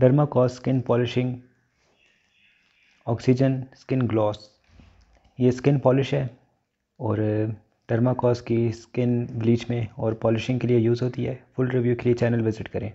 डर्माकॉस skin polishing oxygen skin gloss ये skin polish है और डर्माकॉस uh, की स्किन ब्लीच में और पॉलिशिंग के लिए यूज़ होती है फुल रिव्यू के लिए चैनल विजिट करें